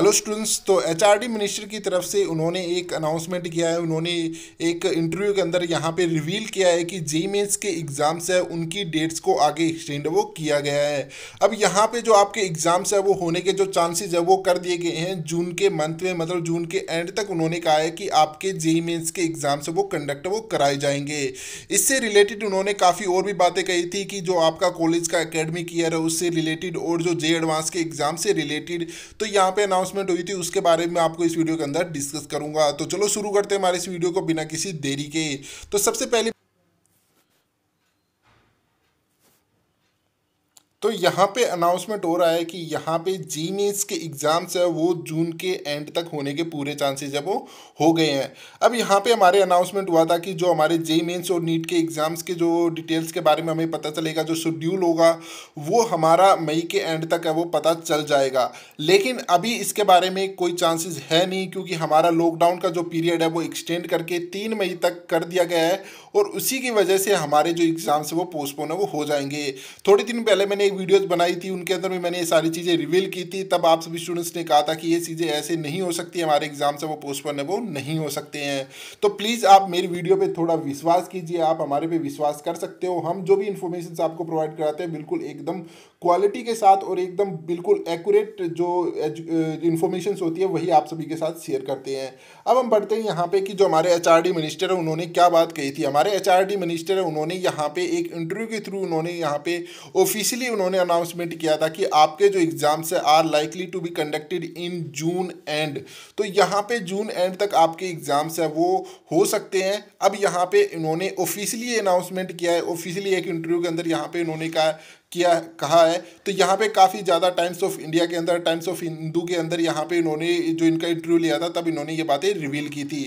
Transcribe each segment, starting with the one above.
hello students तो HRD minister की तरफ से उन्होंने एक अनाउंसमेंट किया है उन्होंने एक इंटरव्यू के अंदर यहाँ पे रिवील किया है कि जी मेन्स के एग्ज़ाम्स है उनकी डेट्स को आगे एक्सटेंड वो किया गया है अब यहाँ पे जो आपके एग्ज़ाम्स है वो होने के जो चांसेज है वो कर दिए गए हैं जून के मंथ में मतलब जून के एंड तक उन्होंने कहा है कि आपके जे मेन्स के एग्ज़ाम्स वो कंडक्ट वो कराए जाएंगे इससे रिलेटेड उन्होंने काफ़ी और भी बातें कही थी कि जो आपका कॉलेज का अकेडमिक ईयर है उससे रिलेटेड और जो जे एडवांस के एग्ज़ाम से रिलेटेड तो यहाँ पर अनाउंस अनाउंसमेंट हुई थी उसके बारे में आपको इस वीडियो के अंदर डिस्कस करूंगा तो चलो शुरू करते हैं हमारे इस वीडियो को बिना किसी देरी के तो सबसे पहले तो यहाँ पे अनाउंसमेंट हो रहा है कि यहाँ पे जी मेन्स के एग्ज़ाम्स है वो जून के एंड तक होने के पूरे चांसेस है वो हो गए हैं अब यहाँ पे हमारे अनाउंसमेंट हुआ था कि जो हमारे जे मेन्स और नीट के एग्ज़ाम्स के जो डिटेल्स के बारे में हमें पता चलेगा जो शेड्यूल होगा वो हमारा मई के एंड तक है वो पता चल जाएगा लेकिन अभी इसके बारे में कोई चांसेज है नहीं क्योंकि हमारा लॉकडाउन का जो पीरियड है वो एक्सटेंड करके तीन मई तक कर दिया गया है और उसी की वजह से हमारे जो एग्ज़ाम्स है वो पोस्टपोन है वो हो जाएंगे थोड़े दिन पहले मैंने एक वीडियोज़ बनाई थी उनके अंदर भी मैंने ये सारी चीज़ें रिवील की थी तब आप सभी स्टूडेंट्स ने कहा था कि ये चीज़ें ऐसे नहीं हो सकती हमारे एग्ज़ाम्स हैं वो पोस्टपोन है वो नहीं हो सकते हैं तो प्लीज़ आप मेरी वीडियो पर थोड़ा विश्वास कीजिए आप हमारे पर विश्वास कर सकते हो हम जो भी इन्फॉर्मेशन आपको प्रोवाइड कराते हैं बिल्कुल एकदम क्वालिटी के साथ और एकदम बिल्कुल एक्यूरेट जो इन्फॉर्मेशन होती है वही आप सभी के साथ शेयर करते हैं अब हम बढ़ते हैं यहाँ पे कि जो हमारे एच मिनिस्टर हैं उन्होंने क्या बात कही थी हमारे हमारे एच मिनिस्टर हैं उन्होंने यहाँ पे एक इंटरव्यू के थ्रू उन्होंने यहाँ पे ऑफिशियली उन्होंने अनाउंसमेंट किया था कि आपके जो एग्ज़ाम्स हैं are likely to be conducted in June and तो यहाँ पे जून एंड तक आपके एग्ज़ाम्स हैं वो हो सकते हैं अब यहाँ पे इन्होंने ऑफिशियली अनाउंसमेंट किया है ऑफिशियली एक इंटरव्यू के अंदर यहाँ पे इन्होंने कहा किया कहा है तो यहाँ पे काफ़ी ज़्यादा टाइम्स ऑफ इंडिया के अंदर टाइम्स ऑफ हिंदू के अंदर यहाँ पे इन्होंने जो इनका इंटरव्यू लिया था तब इन्होंने ये बातें रिवील की थी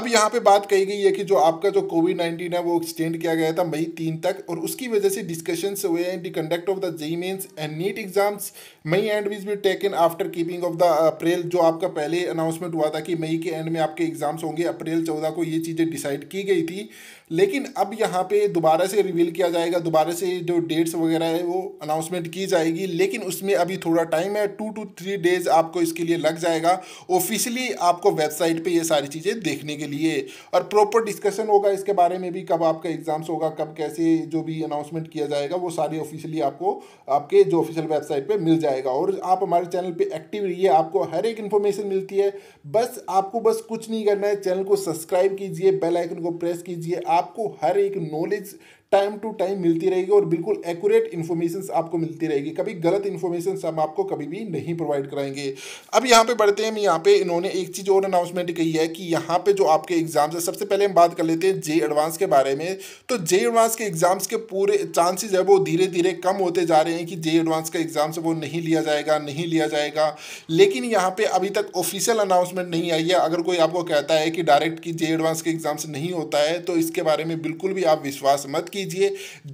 अब यहाँ पे बात कही गई है कि जो आपका जो कोविड नाइन्टीन है वो एक्सटेंड किया गया था मई तीन तक और उसकी वजह से डिस्कशंस हुए हैं the conduct of the JEE Mains and NEET exams May and will be taken after keeping of the April जो आपका पहले अनाउंसमेंट हुआ था कि मई के एंड में आपके एग्जाम्स होंगे अप्रैल चौदह को ये चीज़ें डिसाइड की गई थी लेकिन अब यहाँ पे दोबारा से रिवील किया जाएगा दोबारा से जो डेट्स वगैरह है वो अनाउंसमेंट की जाएगी लेकिन उसमें अभी थोड़ा टाइम है टू टू थ्री डेज़ आपको इसके लिए लग जाएगा ऑफिशियली आपको वेबसाइट पे ये सारी चीज़ें देखने के लिए और प्रॉपर डिस्कशन होगा इसके बारे में भी कब आपका एग्ज़ाम्स होगा कब कैसे जो भी अनाउंसमेंट किया जाएगा वो सारी ऑफिशियली आपको आपके जो ऑफिशियल वेबसाइट पर मिल जाएगा और आप हमारे चैनल पर एक्टिव रहिए आपको हर एक इन्फॉर्मेशन मिलती है बस आपको बस कुछ नहीं करना है चैनल को सब्सक्राइब कीजिए बेल आइकन को प्रेस कीजिए आपको हर एक नॉलेज टाइम टू टाइम मिलती रहेगी और बिल्कुल एक्यूरेट इन्फॉर्मेशन आपको मिलती रहेगी कभी गलत इन्फॉर्मेशन हम आपको कभी भी नहीं प्रोवाइड कराएंगे अब यहाँ पे बढ़ते हैं यहाँ पे इन्होंने एक चीज़ और अनाउंसमेंट कही है कि यहाँ पे जो आपके एग्जाम्स है सबसे पहले हम बात कर लेते हैं जे एडवांस के बारे में तो जे एडवांस के एग्जाम्स के पूरे चांसेज है वो धीरे धीरे कम होते जा रहे हैं कि जे एडवांस का एग्जाम्स वो नहीं लिया जाएगा नहीं लिया जाएगा लेकिन यहाँ पर अभी तक ऑफिशियल अनाउंसमेंट नहीं आई है अगर कोई आपको कहता है कि डायरेक्ट कि जे एडवांस के एग्जाम्स नहीं होता है तो इसके बारे में बिल्कुल भी आप विश्वास मत कि कीजिए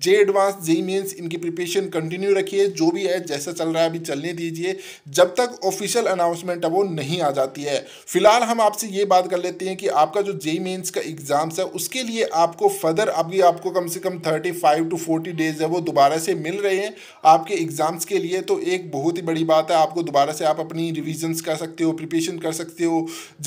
जे एडवांस जे मेन्स इनकी प्रिपरेशन कंटिन्यू रखिए जो भी है जैसा चल रहा है अभी चलने दीजिए जब तक ऑफिशियल अनाउंसमेंट है वो नहीं आ जाती है फिलहाल हम आपसे ये बात कर लेते हैं कि आपका जो जे मेन्स का एग्ज़ाम्स है उसके लिए आपको फर्दर अभी आपको कम से कम thirty five to forty days है वो दोबारा से मिल रहे हैं आपके एग्ज़ाम्स के लिए तो एक बहुत ही बड़ी बात है आपको दोबारा से आप अपनी रिविजन्स कर सकते हो प्रिपरेशन कर सकते हो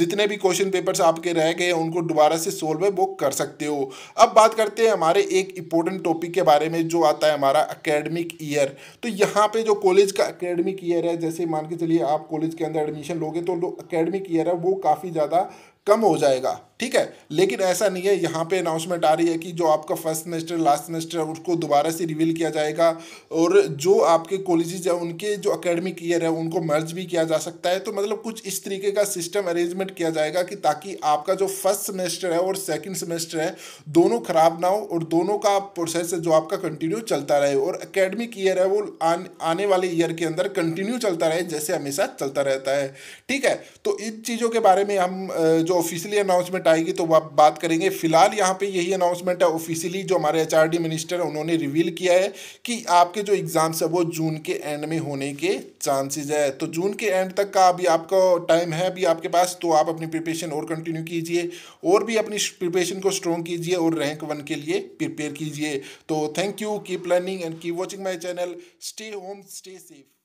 जितने भी क्वेश्चन पेपर्स आपके रह गए उनको दोबारा से सोल्व है वो कर सकते हो अब बात करते हैं हमारे एक इंपॉर्टेंट टॉपिक के बारे में जो आता है हमारा अकेडमिक ईयर तो यहाँ पे जो कॉलेज का अकेडमिक ईयर है जैसे मान के चलिए आप कॉलेज के अंदर एडमिशन लोगे तो जो अकेडमिक ईयर है वो काफ़ी ज़्यादा कम हो जाएगा ठीक है लेकिन ऐसा नहीं है यहाँ पे अनाउंसमेंट आ रही है कि जो आपका फर्स्ट सेमेस्टर लास्ट सेमेस्टर है उसको दोबारा से रिवील किया जाएगा और जो आपके कॉलेजेज हैं उनके जो अकेडमिक ईयर है उनको मर्ज भी किया जा सकता है तो मतलब कुछ इस तरीके का सिस्टम अरेंजमेंट किया जाएगा कि ताकि आपका जो फर्स्ट सेमेस्टर है और सेकेंड सेमेस्टर है दोनों ख़राब ना हो और दोनों का प्रोसेस जो आपका कंटिन्यू चलता रहे और अकेडमिक ईयर है वो आन, आने वाले ईयर के अंदर कंटिन्यू चलता रहे जैसे हमेशा चलता रहता है ठीक है तो इन चीज़ों के बारे में हम जो ऑफिशियली अनाउंसमेंट आएगी तो आप बात करेंगे फिलहाल यहाँ पे यही अनाउंसमेंट है ऑफिशियली जो हमारे एच मिनिस्टर उन्होंने रिवील किया है कि आपके जो एग्ज़ाम्स है वो जून के एंड में होने के चांसेज है तो जून के एंड तक का अभी आपका टाइम है अभी आपके पास तो आप अपनी प्रिपरेशन और कंटिन्यू कीजिए और भी अपनी प्रिपरेशन को स्ट्रॉन्ग कीजिए और रैंक वन के लिए प्रिपेयर कीजिए तो thank you keep learning and keep watching my channel stay home stay safe